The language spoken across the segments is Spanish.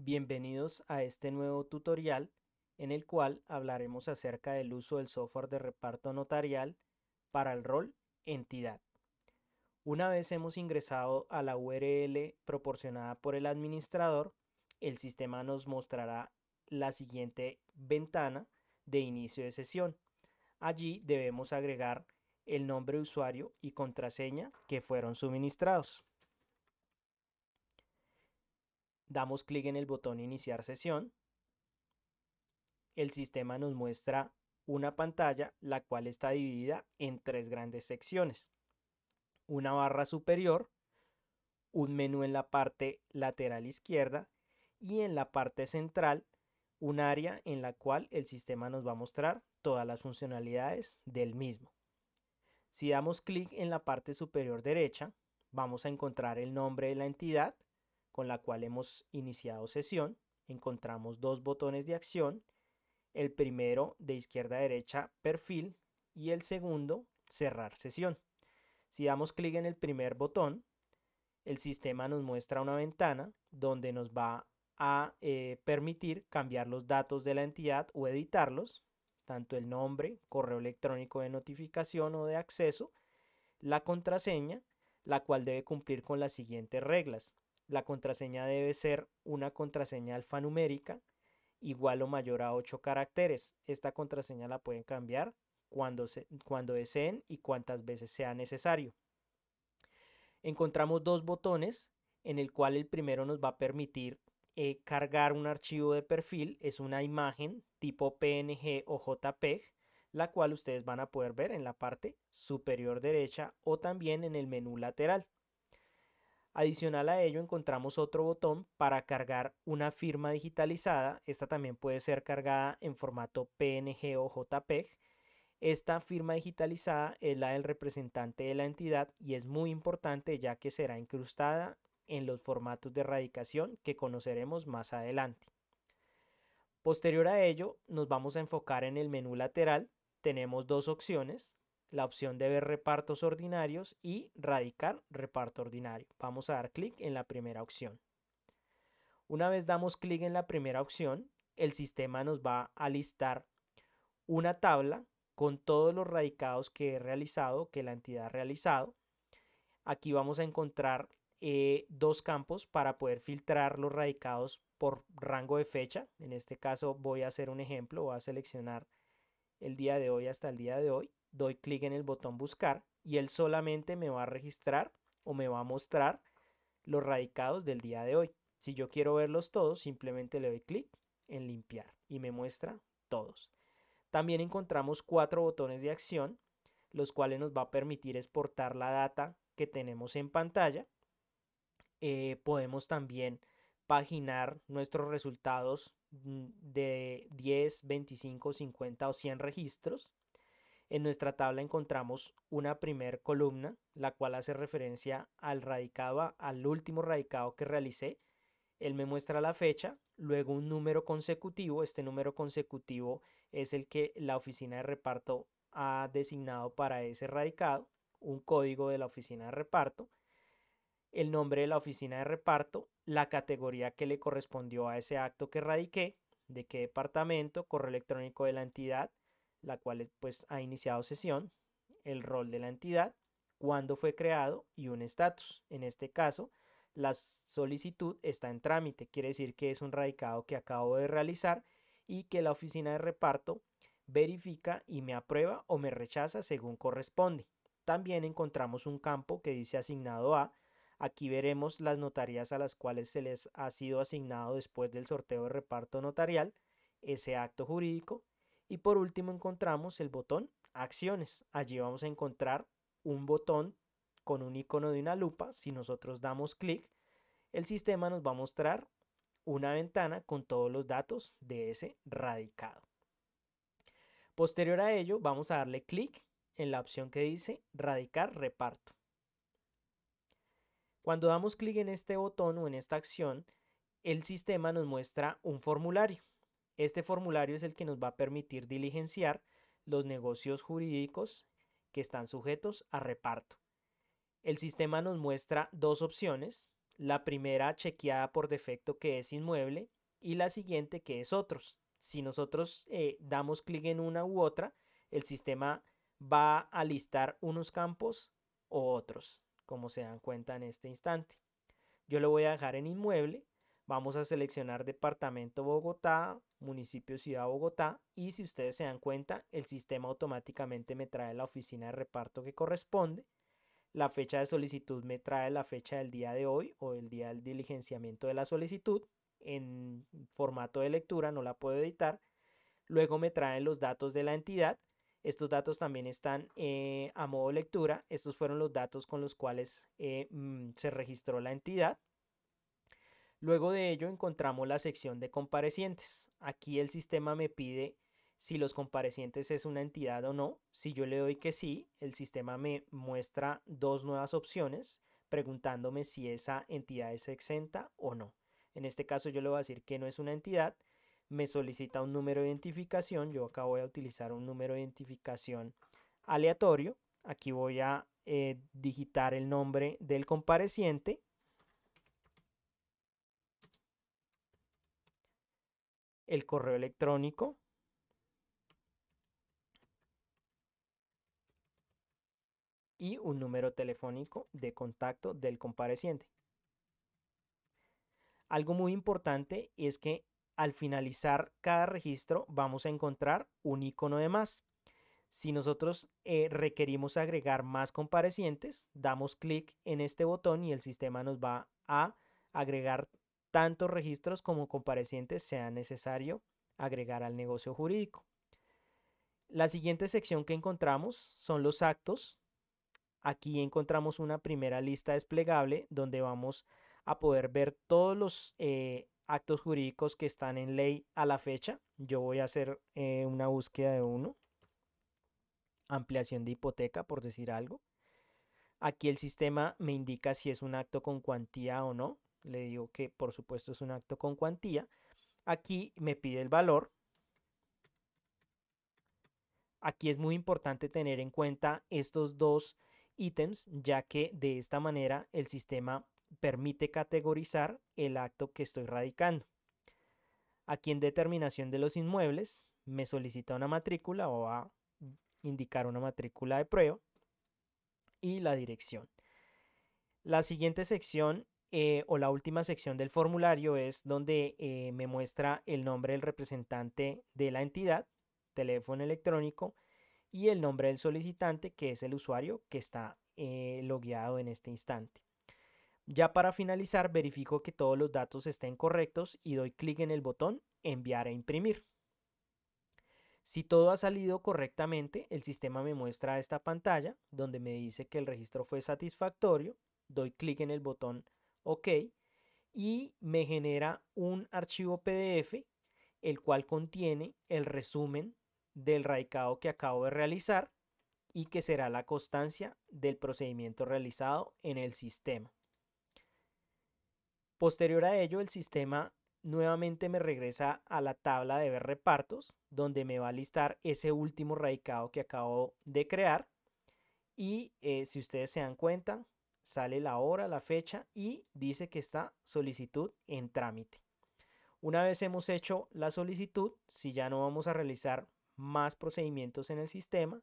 Bienvenidos a este nuevo tutorial en el cual hablaremos acerca del uso del software de reparto notarial para el rol entidad. Una vez hemos ingresado a la URL proporcionada por el administrador, el sistema nos mostrará la siguiente ventana de inicio de sesión. Allí debemos agregar el nombre de usuario y contraseña que fueron suministrados. Damos clic en el botón iniciar sesión. El sistema nos muestra una pantalla la cual está dividida en tres grandes secciones. Una barra superior, un menú en la parte lateral izquierda y en la parte central un área en la cual el sistema nos va a mostrar todas las funcionalidades del mismo. Si damos clic en la parte superior derecha, vamos a encontrar el nombre de la entidad, con la cual hemos iniciado sesión. Encontramos dos botones de acción, el primero de izquierda a derecha, perfil, y el segundo, cerrar sesión. Si damos clic en el primer botón, el sistema nos muestra una ventana donde nos va a eh, permitir cambiar los datos de la entidad o editarlos, tanto el nombre, correo electrónico de notificación o de acceso, la contraseña, la cual debe cumplir con las siguientes reglas la contraseña debe ser una contraseña alfanumérica igual o mayor a 8 caracteres. Esta contraseña la pueden cambiar cuando, deseen y cuantas veces sea necesario. Encontramos dos botones en el cual el primero nos va a permitir eh, cargar un archivo de perfil, es una imagen tipo PNG o JPEG, la cual ustedes van a poder ver en la parte superior derecha o también en el menú lateral. Adicional a ello encontramos otro botón para cargar una firma digitalizada. Esta también puede ser cargada en formato PNG o JPEG. Esta firma digitalizada es la del representante de la entidad y es muy importante ya que será incrustada en los formatos de erradicación que conoceremos más adelante. Posterior a ello, nos vamos a enfocar en el menú lateral. Tenemos dos opciones la opción de ver repartos ordinarios y radicar reparto ordinario. Vamos a dar clic en la primera opción. Una vez damos clic en la primera opción, el sistema nos va a listar una tabla con todos los radicados que he realizado, que la entidad ha realizado. Aquí vamos a encontrar eh, dos campos para poder filtrar los radicados por rango de fecha. En este caso voy a hacer un ejemplo, voy a seleccionar el día de hoy hasta el día de hoy doy clic en el botón buscar y él solamente me va a registrar o me va a mostrar los radicados del día de hoy. Si yo quiero verlos todos, simplemente le doy clic en limpiar y me muestra todos. También encontramos cuatro botones de acción, los cuales nos va a permitir exportar la data que tenemos en pantalla. Eh, podemos también paginar nuestros resultados mm, de 10, 25, 50 o 100 registros. En nuestra tabla encontramos una primer columna, la cual hace referencia al radicado, al último radicado que realicé. Él me muestra la fecha, luego un número consecutivo. Este número consecutivo es el que la oficina de reparto ha designado para ese radicado, un código de la oficina de reparto, el nombre de la oficina de reparto, la categoría que le correspondió a ese acto que radiqué, de qué departamento, correo electrónico de la entidad, la cual pues ha iniciado sesión, el rol de la entidad, cuándo fue creado y un estatus. En este caso, la solicitud está en trámite, quiere decir que es un radicado que acabo de realizar y que la oficina de reparto verifica y me aprueba o me rechaza según corresponde. También encontramos un campo que dice asignado a. Aquí veremos las notarías a las cuales se les ha sido asignado después del sorteo de reparto notarial, ese acto jurídico y por último encontramos el botón acciones. Allí vamos a encontrar un botón con un icono de una lupa. Si nosotros damos clic, el sistema nos va a mostrar una ventana con todos los datos de ese radicado. Posterior a ello, vamos a darle clic en la opción que dice radicar reparto. Cuando damos clic en este botón o en esta acción, el sistema nos muestra un formulario. Este formulario es el que nos va a permitir diligenciar los negocios jurídicos que están sujetos a reparto. El sistema nos muestra dos opciones, la primera chequeada por defecto que es inmueble y la siguiente que es otros. Si nosotros eh, damos clic en una u otra, el sistema va a listar unos campos o otros, como se dan cuenta en este instante. Yo lo voy a dejar en inmueble Vamos a seleccionar Departamento Bogotá, Municipio Ciudad Bogotá y si ustedes se dan cuenta, el sistema automáticamente me trae la oficina de reparto que corresponde. La fecha de solicitud me trae la fecha del día de hoy o el día del diligenciamiento de la solicitud. En formato de lectura no la puedo editar. Luego me traen los datos de la entidad. Estos datos también están eh, a modo lectura. Estos fueron los datos con los cuales eh, mm, se registró la entidad. Luego de ello encontramos la sección de comparecientes. Aquí el sistema me pide si los comparecientes es una entidad o no. Si yo le doy que sí, el sistema me muestra dos nuevas opciones preguntándome si esa entidad es exenta o no. En este caso yo le voy a decir que no es una entidad. Me solicita un número de identificación. Yo acá voy a utilizar un número de identificación aleatorio. Aquí voy a eh, digitar el nombre del compareciente el correo electrónico. y un número telefónico de contacto del compareciente. Algo muy importante es que al finalizar cada registro vamos a encontrar un icono de más. Si nosotros eh, requerimos agregar más comparecientes, damos clic en este botón y el sistema nos va a agregar tantos registros como comparecientes sea necesario agregar al negocio jurídico. La siguiente sección que encontramos son los actos. Aquí encontramos una primera lista desplegable donde vamos a poder ver todos los eh, actos jurídicos que están en ley a la fecha. Yo voy a hacer eh, una búsqueda de uno. Ampliación de hipoteca, por decir algo. Aquí el sistema me indica si es un acto con cuantía o no le digo que por supuesto es un acto con cuantía. Aquí me pide el valor. Aquí es muy importante tener en cuenta estos dos ítems, ya que de esta manera el sistema permite categorizar el acto que estoy radicando. Aquí en determinación de los inmuebles me solicita una matrícula o va a indicar una matrícula de prueba y la dirección. La siguiente sección eh, o la última sección del formulario es donde eh, me muestra el nombre del representante de la entidad, teléfono electrónico y el nombre del solicitante, que es el usuario que está eh, logueado en este instante. Ya para finalizar, verifico que todos los datos estén correctos y doy clic en el botón Enviar e imprimir. Si todo ha salido correctamente, el sistema me muestra esta pantalla donde me dice que el registro fue satisfactorio. Doy clic en el botón OK, y me genera un archivo PDF, el cual contiene el resumen del radicado que acabo de realizar y que será la constancia del procedimiento realizado en el sistema. Posterior a ello, el sistema nuevamente me regresa a la tabla de ver repartos, donde me va a listar ese último radicado que acabo de crear. Y eh, si ustedes se dan cuenta, sale la hora, la fecha y dice que está solicitud en trámite. Una vez hemos hecho la solicitud, si ya no vamos a realizar más procedimientos en el sistema,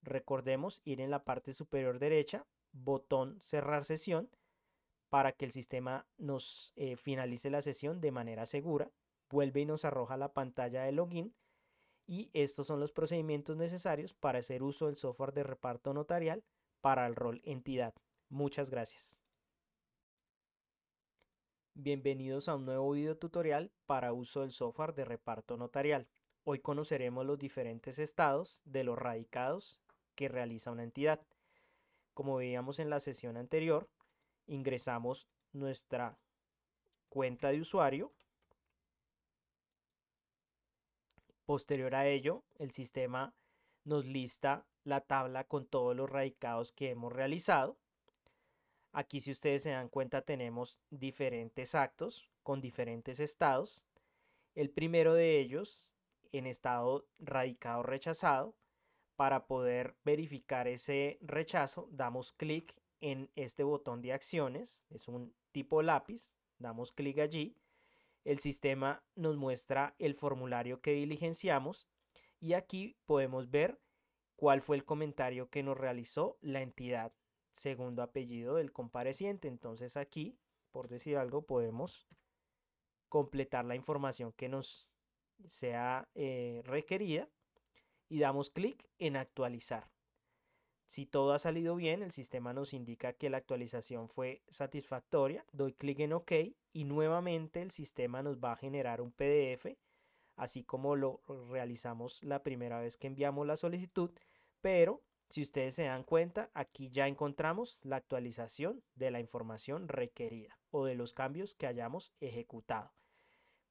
recordemos ir en la parte superior derecha, botón cerrar sesión, para que el sistema nos eh, finalice la sesión de manera segura, vuelve y nos arroja la pantalla de login y estos son los procedimientos necesarios para hacer uso del software de reparto notarial para el rol entidad. Muchas gracias. Bienvenidos a un nuevo video tutorial para uso del software de reparto notarial. Hoy conoceremos los diferentes estados de los radicados que realiza una entidad. Como veíamos en la sesión anterior, ingresamos nuestra cuenta de usuario. Posterior a ello, el sistema nos lista la tabla con todos los radicados que hemos realizado. Aquí si ustedes se dan cuenta tenemos diferentes actos con diferentes estados. El primero de ellos en estado radicado rechazado. Para poder verificar ese rechazo damos clic en este botón de acciones. Es un tipo lápiz. Damos clic allí. El sistema nos muestra el formulario que diligenciamos y aquí podemos ver cuál fue el comentario que nos realizó la entidad segundo apellido del compareciente. Entonces aquí, por decir algo, podemos completar la información que nos sea eh, requerida y damos clic en actualizar. Si todo ha salido bien, el sistema nos indica que la actualización fue satisfactoria. Doy clic en OK y nuevamente el sistema nos va a generar un PDF, así como lo realizamos la primera vez que enviamos la solicitud, pero si ustedes se dan cuenta, aquí ya encontramos la actualización de la información requerida o de los cambios que hayamos ejecutado.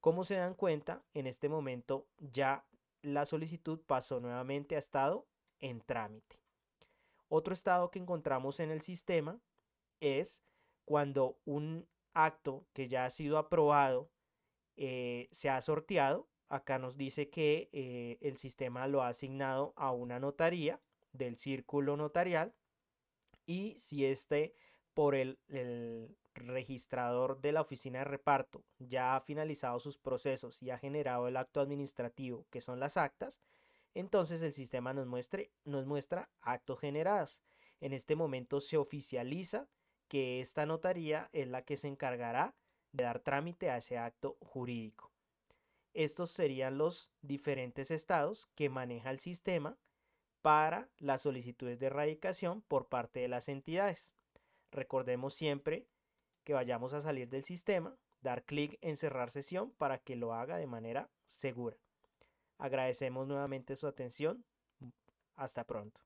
Como se dan cuenta, en este momento ya la solicitud pasó nuevamente a estado en trámite. Otro estado que encontramos en el sistema es cuando un acto que ya ha sido aprobado eh, se ha sorteado. Acá nos dice que eh, el sistema lo ha asignado a una notaría del círculo notarial y si este por el, registrador de la oficina de reparto ya ha finalizado sus procesos y ha generado el acto administrativo que son las actas, entonces el sistema nos, muestre, nos muestra actos generadas. En este momento se oficializa que esta notaría es la que se encargará de dar trámite a ese acto jurídico. Estos serían los diferentes estados que maneja el sistema para las solicitudes de erradicación por parte de las entidades. Recordemos siempre que vayamos a salir del sistema, dar clic en cerrar sesión para que lo haga de manera segura. Agradecemos nuevamente su atención. Hasta pronto.